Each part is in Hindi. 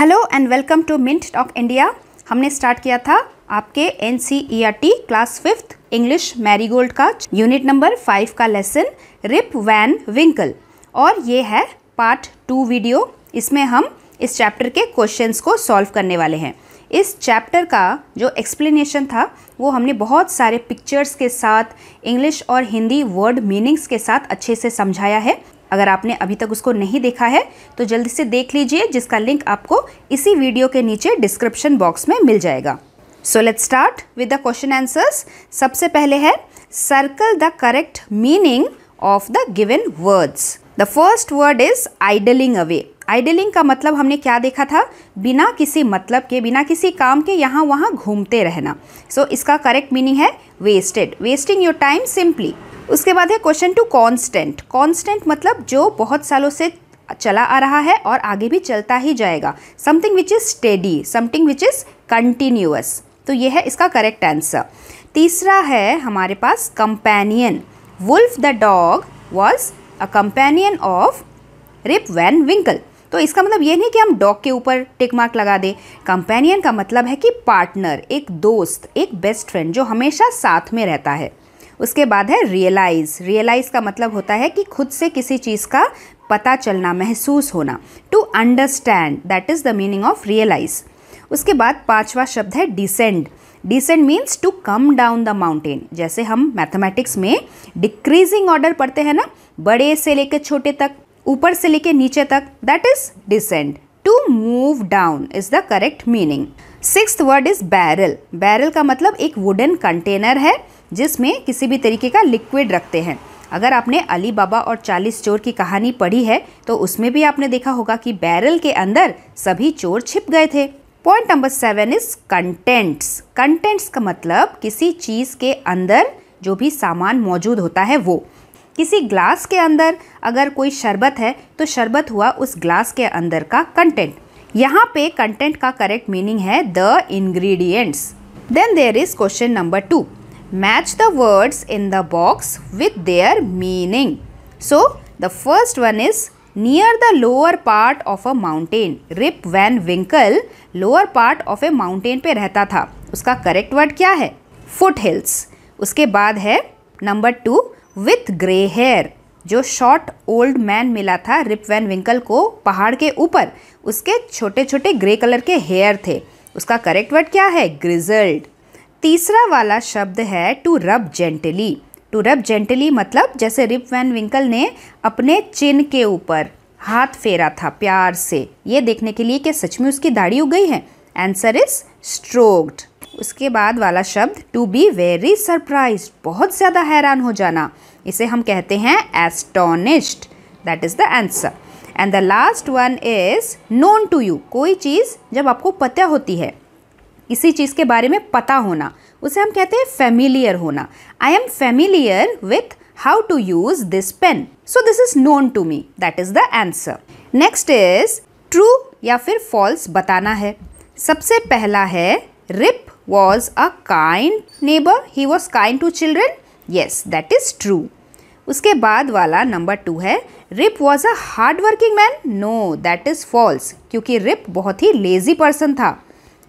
Hello and welcome to Mint Talk India हमने स्टार्ट किया था आपके एन e class fifth English Marigold का यूनिट नंबर फाइव का लेसन रिप वैन विंकल और ये है पार्ट टू वीडियो इसमें हम इस चैप्टर के क्वेश्चंस को सॉल्व करने वाले हैं इस चैप्टर का जो एक्सप्लेनेशन था वो हमने बहुत सारे पिक्चर्स के साथ इंग्लिश और हिंदी वर्ड मीनिंग्स के साथ अच्छे से समझाया है अगर आपने अभी तक उसको नहीं देखा है तो जल्दी से देख लीजिए जिसका लिंक आपको इसी वीडियो के नीचे डिस्क्रिप्शन बॉक्स में मिल जाएगा so let start with the question answers सबसे पहले है circle the correct meaning of the given words the first word is idling away idling का मतलब हमने क्या देखा था बिना किसी मतलब के बिना किसी काम के यहाँ वहाँ घूमते रहना सो so, इसका करेक्ट मीनिंग है wasted wasting your time simply उसके बाद है क्वेश्चन टू कांस्टेंट कांस्टेंट मतलब जो बहुत सालों से चला आ रहा है और आगे भी चलता ही जाएगा something which is steady something which is continuous तो यह है इसका करेक्ट आंसर तीसरा है हमारे पास companion wolf the dog was a companion of Rip Van Winkle तो इसका मतलब ये नहीं कि हम डॉग के ऊपर टिक मार्क लगा दें कंपेनियन का मतलब है कि पार्टनर एक दोस्त एक बेस्ट फ्रेंड जो हमेशा साथ में रहता है उसके बाद है रियलाइज़ रियलाइज़ का मतलब होता है कि खुद से किसी चीज़ का पता चलना महसूस होना to understand that is the meaning of realise उसके बाद पांचवा शब्द है descend descend means to come down the mountain जैसे हम मैथमेटिक्स में डिक्रीजिंग ऑर्डर पढ़ते हैं ना बड़े से लेकर छोटे तक ऊपर से लेकर नीचे तक that is descend to move down is the correct meaning six word is barrel barrel का मतलब एक वुडन कंटेनर है जिसमें किसी भी तरीके का लिक्विड रखते हैं अगर आपने अली बाबा और चालीस चोर की कहानी पढ़ी है तो उसमें भी आपने देखा होगा कि बैरल के अंदर सभी चोर छिप गए थे point number seven is contents contents का मतलब किसी चीज़ के अंदर जो भी सामान मौजूद होता है वो किसी ग्लास के अंदर अगर कोई शरबत है तो शरबत हुआ उस ग्लास के अंदर का कंटेंट यहाँ पे कंटेंट का करेक्ट मीनिंग है the ingredients then there is question number two match the words in the box with their meaning. So, the first one is near the lower part of a mountain. Rip Van Winkle lower part of a mountain पे रहता था उसका करेक्ट वर्ड क्या है फुट हिल्स उसके बाद है number two with grey hair जो शॉर्ट ओल्ड मैन मिला था रिप वैन विंकल को पहाड़ के ऊपर उसके छोटे छोटे ग्रे कलर के हेयर थे उसका करेक्ट वर्ड क्या है ग्रिजल्ड तीसरा वाला शब्द है to rub gently to rub gently मतलब जैसे रिप वैन विंकल ने अपने चिन के ऊपर हाथ फेरा था प्यार से ये देखने के लिए कि सच में उसकी दाढ़ी उग गई है आंसर इज स्ट्रोक्ड उसके बाद वाला शब्द टू बी वेरी सरप्राइज बहुत ज़्यादा हैरान हो जाना इसे हम कहते हैं astonished that is the answer and the last one is known to you कोई चीज़ जब आपको पता होती है इसी चीज़ के बारे में पता होना उसे हम कहते हैं फेमिलियर होना I am familiar with how to use this pen so this is known to me that is the answer next is true या फिर फॉल्स बताना है सबसे पहला है Rip was a kind neighbour he was kind to children yes that is true उसके बाद वाला नंबर टू है Rip was a hard working man no that is false क्योंकि रिप बहुत ही लेजी पर्सन था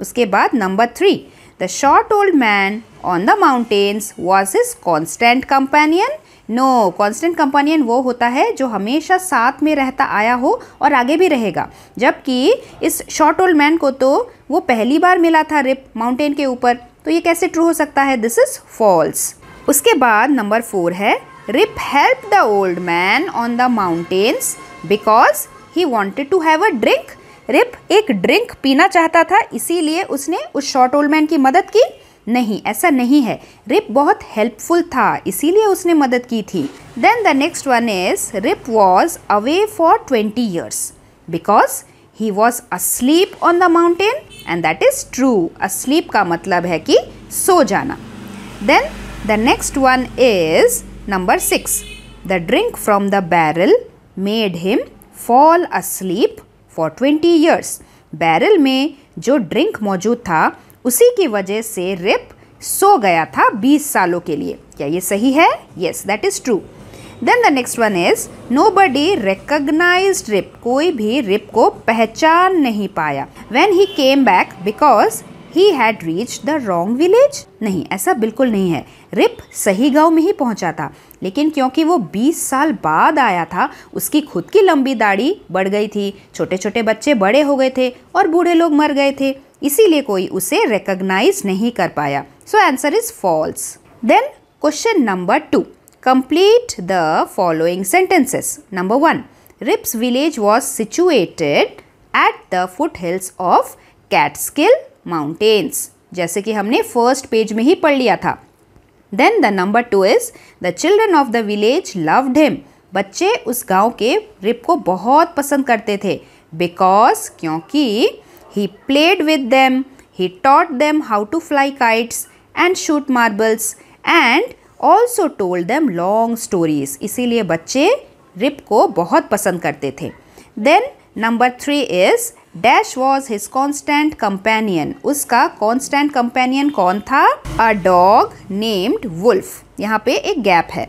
उसके बाद number three the short old man on the mountains was his constant companion no constant companion वो होता है जो हमेशा साथ में रहता आया हो और आगे भी रहेगा जबकि इस शॉर्ट ओल्ड मैन को तो वो पहली बार मिला था रिप माउंटेन के ऊपर तो ये कैसे ट्रू हो सकता है दिस इज़ फॉल्स उसके बाद नंबर फोर है Rip help the old man on the mountains because he wanted to have a drink Rip एक ड्रिंक पीना चाहता था इसीलिए उसने उस शॉर्ट ओल्ड मैन की मदद की नहीं ऐसा नहीं है रिप बहुत हेल्पफुल था इसीलिए उसने मदद की थी then the next one is Rip was away for twenty years because he was asleep on the mountain and that is true asleep का मतलब है कि सो जाना then the next one is number six the drink from the barrel made him fall asleep for twenty years barrel में जो ड्रिंक मौजूद था उसी की वजह से रिप सो गया था बीस सालों के लिए क्या ये सही है yes that is true then the next one is nobody recognise Rip कोई भी रिप को पहचान नहीं पाया when he came back because he had reach the wrong village नहीं ऐसा बिल्कुल नहीं है रिप सही गांव में ही पहुंचा था लेकिन क्योंकि वो 20 साल बाद आया था उसकी खुद की लंबी दाढ़ी बढ़ गई थी छोटे छोटे बच्चे बड़े हो गए थे और बूढ़े लोग मर गए थे इसीलिए कोई उसे रिकग्नाइज नहीं कर पाया so answer is false then question number two following sentences number one Rip's village was situated at the foothills of Cat Catskill mountains जैसे कि हमने फर्स्ट पेज में ही पढ़ लिया था then the number two is the children of the village loved him बच्चे उस गांव के रिप को बहुत पसंद करते थे बिकॉज क्योंकि he played with them he taught them how to fly kites and shoot marbles and also told them long stories इसीलिए बच्चे रिप को बहुत पसंद करते थे then number three is dash was his constant companion उसका कॉन्स्टेंट कंपेनियन कौन था अ डॉग नेम्ड वुल्फ यहाँ पे एक गैप है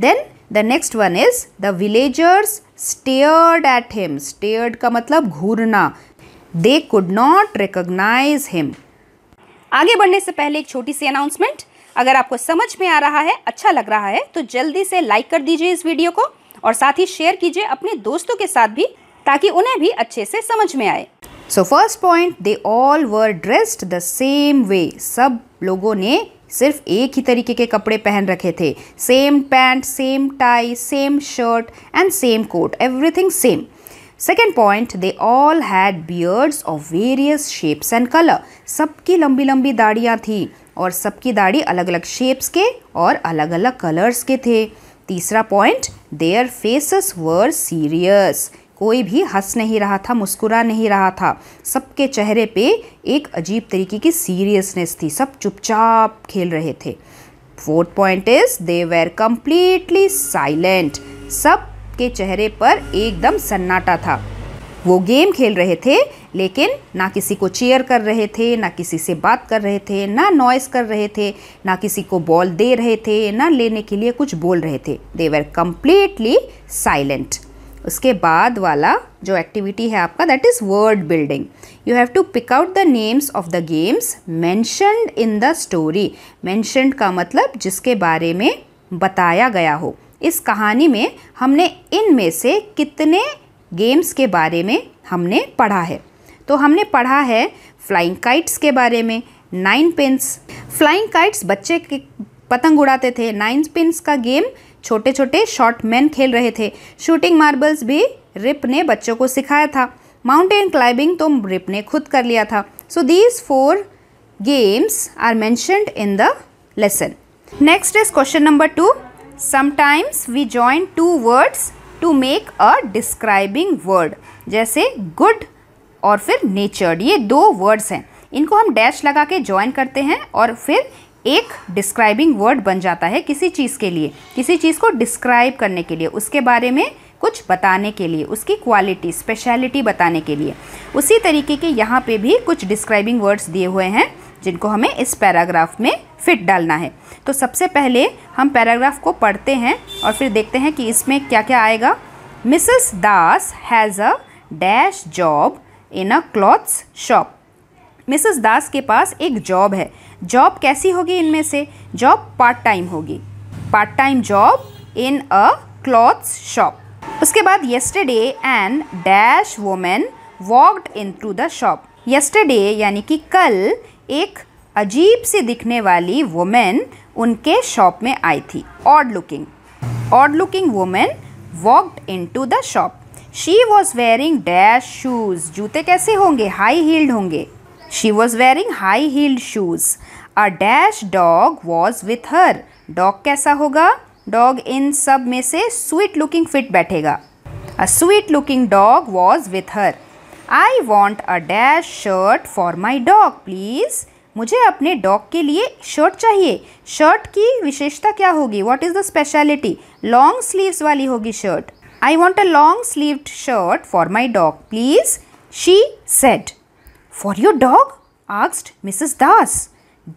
then the next one is the villagers stared at him stared का मतलब घूरना they could not recognise him आगे बढ़ने से पहले एक छोटी सी अनाउंसमेंट अगर आपको समझ में आ रहा है अच्छा लग रहा है तो जल्दी से लाइक कर दीजिए इस वीडियो को और साथ ही शेयर कीजिए अपने दोस्तों के साथ भी ताकि उन्हें भी अच्छे से समझ में आए so first point they all were dressed the same way सब लोगों ने सिर्फ एक ही तरीके के कपड़े पहन रखे थे same pant same tie same shirt and same coat everything same second point they all had beards of various shapes and colour सबकी लंबी लंबी दाढ़ियाँ थी और सबकी दाढ़ी अलग अलग शेप्स के और अलग अलग कलर्स के थे तीसरा point their faces were serious कोई भी हंस नहीं रहा था मुस्कुरा नहीं रहा था सबके चेहरे पे एक अजीब तरीके की सीरियसनेस थी सब चुपचाप खेल रहे थे fourth point is they were completely silent सब के चेहरे पर एकदम सन्नाटा था वो गेम खेल रहे थे लेकिन ना किसी को चेयर कर रहे थे ना किसी से बात कर रहे थे ना नॉइस कर रहे थे ना किसी को बॉल दे रहे थे ना लेने के लिए कुछ बोल रहे थे दे वेर कम्प्लीटली साइलेंट उसके बाद वाला जो एक्टिविटी है आपका that is word building you have to pick out the names of the games mentioned in the story mentioned का मतलब जिसके बारे में बताया गया हो इस कहानी में हमने इन में से कितने गेम्स के बारे में हमने पढ़ा है तो हमने पढ़ा है फ्लाइंग काइट्स के बारे में नाइन पिंस फ्लाइंग काइट्स बच्चे के पतंग उड़ाते थे नाइन पिंस का गेम छोटे छोटे शॉर्ट मैन खेल रहे थे शूटिंग मार्बल्स भी रिप ने बच्चों को सिखाया था माउंटेन क्लाइंबिंग तो रिप ने खुद कर लिया था so these four games are mentioned in the lesson next is question number two sometimes we join two words to make a describing word जैसे गुड और फिर नेचर्ड ये दो वर्ड्स हैं इनको हम डैश लगा के ज्वाइन करते हैं और फिर एक डिस्क्राइबिंग वर्ड बन जाता है किसी चीज़ के लिए किसी चीज़ को डिस्क्राइब करने के लिए उसके बारे में कुछ बताने के लिए उसकी क्वालिटी स्पेशलिटी बताने के लिए उसी तरीके के यहाँ पे भी कुछ डिस्क्राइबिंग वर्ड्स दिए हुए हैं जिनको हमें इस पैराग्राफ में फिट डालना है तो सबसे पहले हम पैराग्राफ को पढ़ते हैं और फिर देखते हैं कि इसमें क्या क्या आएगा Mrs Das has a dash job in a clothes shop Mrs Das के पास एक जॉब है जॉब कैसी होगी इनमें से जॉब पार्ट टाइम होगी part time job in a clothes shop उसके बाद yesterday and dash woman walked into the shop yesterday यानी कि कल एक अजीब सी दिखने वाली वोमेन उनके शॉप में आई थी odd looking odd looking woman walked into the shop she was wearing dash shoes जूते कैसे होंगे हाई हील्ड होंगे She was wearing high heeled shoes. A dash dog was with her. Dog कैसा होगा Dog इन सब में से sweet looking fit बैठेगा A sweet looking dog was with her. I want a dash shirt for my dog, please. मुझे अपने डॉग के लिए शर्ट चाहिए शर्ट की विशेषता क्या होगी what is the speciality long sleeves वाली होगी shirt I want a long sleeved shirt for my dog please she said for your dog asked Mrs Das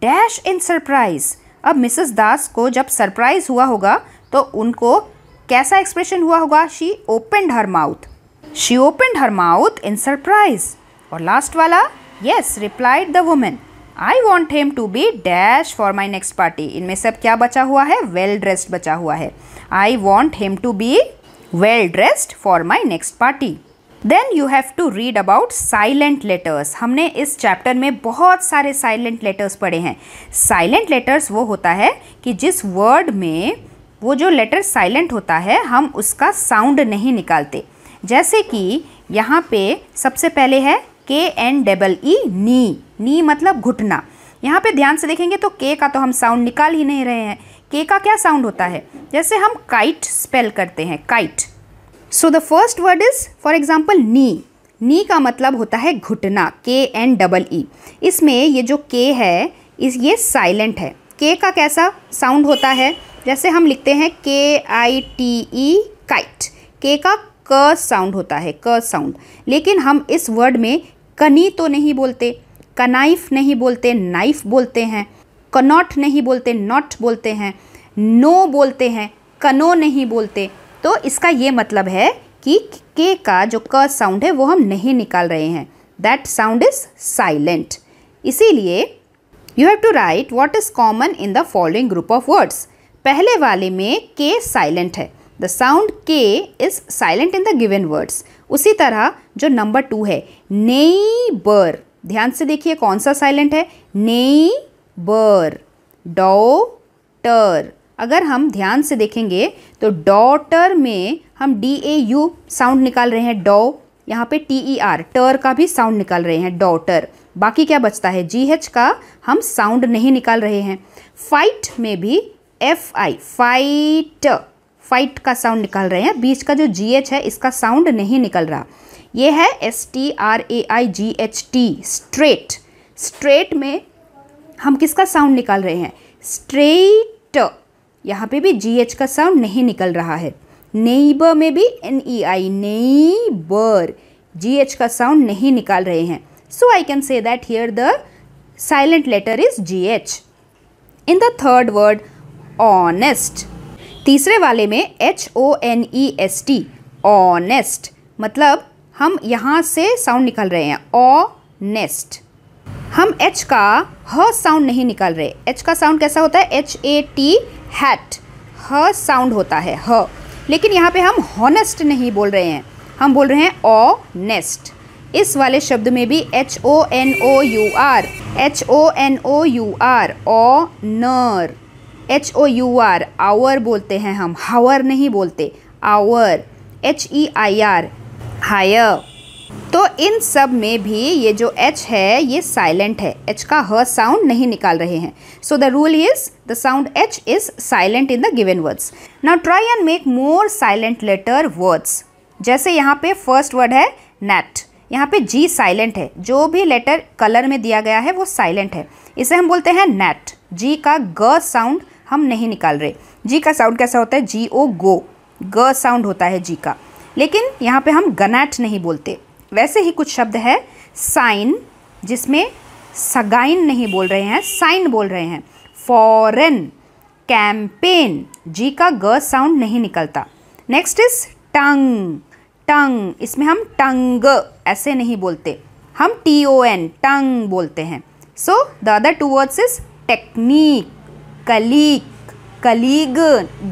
dash in surprise अब मिसेस दास को जब सरप्राइज हुआ होगा तो उनको कैसा एक्सप्रेशन हुआ होगा she opened her mouth she opened her mouth in surprise और लास्ट वाला yes replied the woman I want him to be dash for my next party इनमें सब क्या बचा हुआ है वेल well ड्रेस्ड बचा हुआ है I want him to be well dressed for my next party then you have to read about silent letters हमने इस चैप्टर में बहुत सारे साइलेंट लेटर्स पढ़े हैं साइलेंट लेटर्स वो होता है कि जिस वर्ड में वो जो लेटर साइलेंट होता है हम उसका साउंड नहीं निकालते जैसे कि यहाँ पे सबसे पहले है के एन डबल ई नी नी मतलब घुटना यहाँ पे ध्यान से देखेंगे तो के का तो हम साउंड निकाल ही नहीं रहे हैं के का क्या साउंड होता है जैसे हम काइट स्पेल करते हैं kite so the first word is for example knee knee का मतलब होता है घुटना के एन डबल ई इसमें ये जो के है इस ये साइलेंट है के का कैसा साउंड होता है जैसे हम लिखते हैं के आई टी ई काइट के का क साउंड होता है क साउंड लेकिन हम इस वर्ड में कनी तो नहीं बोलते कनाइफ नहीं बोलते नाइफ बोलते हैं कनॉट नहीं बोलते नॉट बोलते हैं नो बोलते हैं कनो नहीं बोलते तो इसका ये मतलब है कि के का जो क साउंड है वो हम नहीं निकाल रहे हैं दैट साउंड इज साइलेंट इसीलिए you have to write what is common in the following group of words पहले वाले में के साइलेंट है the sound K is silent in the given words उसी तरह जो नंबर टू है बर ध्यान से देखिए कौन सा साइलेंट है बर डो टर अगर हम ध्यान से देखेंगे तो डॉटर में हम डी ए यू साउंड निकाल रहे हैं डॉ यहाँ पे टी ई आर टर का भी साउंड निकाल रहे हैं डॉटर बाकी क्या बचता है जी एच का हम साउंड नहीं निकाल रहे हैं फाइट में भी एफ आई फाइट फाइट का साउंड निकाल रहे हैं बीच का जो जी एच है इसका साउंड नहीं निकल रहा ये है S T R A I G H T straight straight में हम किसका साउंड निकाल रहे हैं स्ट्रेट यहाँ पे भी जी एच का साउंड नहीं निकल रहा है नेबर में भी एन ई आई नई बर जी एच का साउंड नहीं निकाल रहे हैं so I can say that here the silent letter is G H in the third word honest तीसरे वाले में H O N E S T honest मतलब हम यहाँ से साउंड निकाल रहे हैं ओ नेस्ट हम एच का ह साउंड नहीं निकाल रहे एच का साउंड कैसा होता है एच ए टी हैट ह साउंड होता है ह लेकिन यहाँ पे हम हॉनेस्ट नहीं बोल रहे हैं हम बोल रहे हैं ओ नेस्ट इस वाले शब्द में भी H O N O U R H O N O U R honour H O U R hour बोलते हैं हम हावर नहीं बोलते hour H E I R heir तो इन सब में भी ये जो एच है ये साइलेंट है एच का ह साउंड नहीं निकाल रहे हैं so the rule is the sound H is silent in the given words now try and make more silent letter words जैसे यहाँ पे फर्स्ट वर्ड है नेट यहाँ पे जी साइलेंट है जो भी लेटर कलर में दिया गया है वो साइलेंट है इसे हम बोलते हैं नेट जी का ग साउंड हम नहीं निकाल रहे जी का साउंड कैसा होता है जी ओ गो ग साउंड होता है जी का लेकिन यहाँ पे हम गनेट नहीं बोलते वैसे ही कुछ शब्द है साइन जिसमें सगाइन नहीं बोल रहे हैं साइन बोल रहे हैं फॉरन कैंपेन जी का ग साउंड नहीं निकलता नेक्स्ट इज टंग टंग इसमें हम टंग ऐसे नहीं बोलते हम टी ओ एन टंग बोलते हैं so the other two words is technique colleague colleague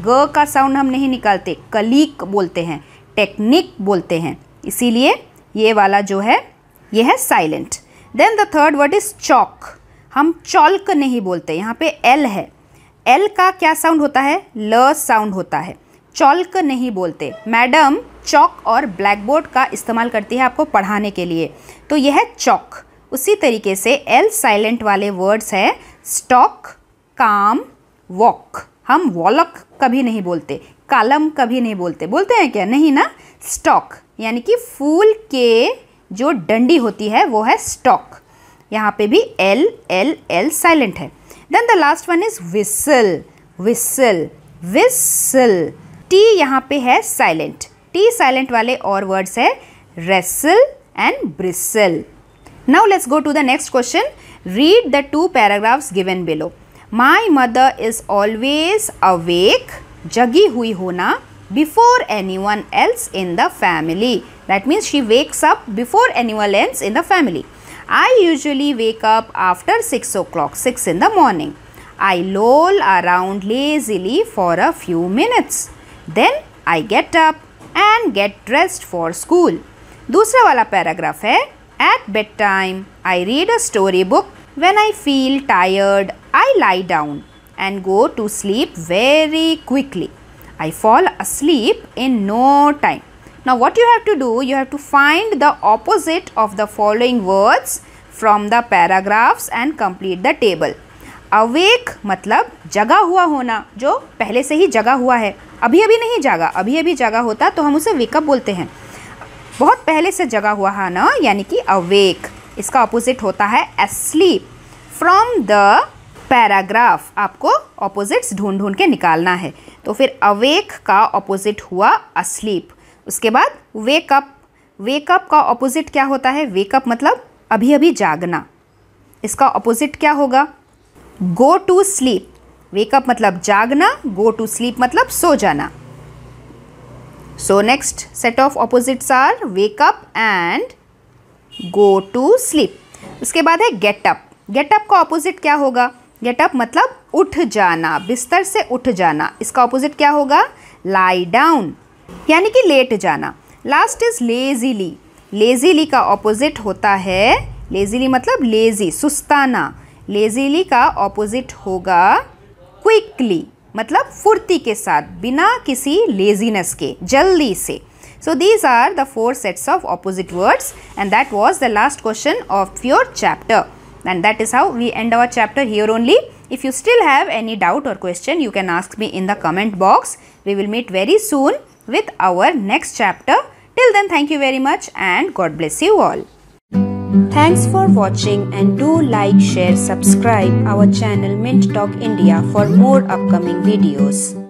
ग का साउंड हम नहीं निकालते कलीक बोलते हैं टेक्निक बोलते हैं इसीलिए ये वाला जो है ये है silent then the third word is chalk हम चौल्क नहीं बोलते यहाँ पे एल है एल का क्या साउंड होता है ल साउंड होता है चौल्क नहीं बोलते मैडम चौक और ब्लैक बोर्ड का इस्तेमाल करती है आपको पढ़ाने के लिए तो यह है चौक उसी तरीके से एल साइलेंट वाले वर्ड्स है स्टॉक काम वॉक हम वॉलक कभी नहीं बोलते कालम कभी नहीं बोलते बोलते हैं क्या नहीं ना स्टॉक यानी कि फूल के जो डंडी होती है वो है स्टॉक यहाँ पे भी एल एल एल साइलेंट है then the last one is whistle whistle whistle T यहाँ पे है साइलेंट टी साइलेंट वाले और वर्ड्स है wrestle and bristle now let's go to the next question read the two paragraphs given below my mother is always awake जगी हुई होना before anyone else in the family. That means she wakes up before anyone else in the family. I usually wake up after 6 o'clock, 6 in the morning. I loll around lazily for a few minutes. Then I get up and get dressed for school. Dusra wala paragraph hai. At bedtime, I read a storybook. When I feel tired, I lie down and go to sleep very quickly. I fall asleep in no time. Now what you have to do, you have to find the opposite of the following words from the paragraphs and complete the table. Awake मतलब जगा हुआ होना जो पहले से ही जगा हुआ है अभी अभी नहीं जागा अभी अभी जागा होता तो हम उसे wake up बोलते हैं बहुत पहले से जगा हुआ है ना यानी कि awake इसका opposite होता है asleep from the paragraph आपको opposites ढूंढ ढूंढ के निकालना है तो फिर अवेक का ऑपोजिट हुआ अस्लीप उसके बाद वेकअप वेकअप का ऑपोजिट क्या होता है वेकअप मतलब अभी अभी जागना इसका ऑपोजिट क्या होगा गो टू स्लीप वेकअप मतलब जागना गो टू स्लीप मतलब सो जाना so next set of opposites are wake up and go to sleep उसके बाद है गेटअप गेटअप का ऑपोजिट क्या होगा गेट अप मतलब उठ जाना बिस्तर से उठ जाना इसका ऑपोजिट क्या होगा लाई डाउन यानी कि लेट जाना लास्ट इज लेजीली लेजीली का ऑपोजिट होता है लेजीली मतलब लेजी सुस्ताना लेजीली का ऑपोजिट होगा क्विकली मतलब फुर्ती के साथ बिना किसी लेजीनेस के जल्दी से so these are the four sets of opposite words and that was the last question of your chapter and that is how we end our chapter here only. If you still have any doubt or question, you can ask me in the comment box. We will meet very soon with our next chapter. Till then, thank you very much and God bless you all. Thanks for watching and do like, share, subscribe our channel Mint Talk India for more upcoming videos.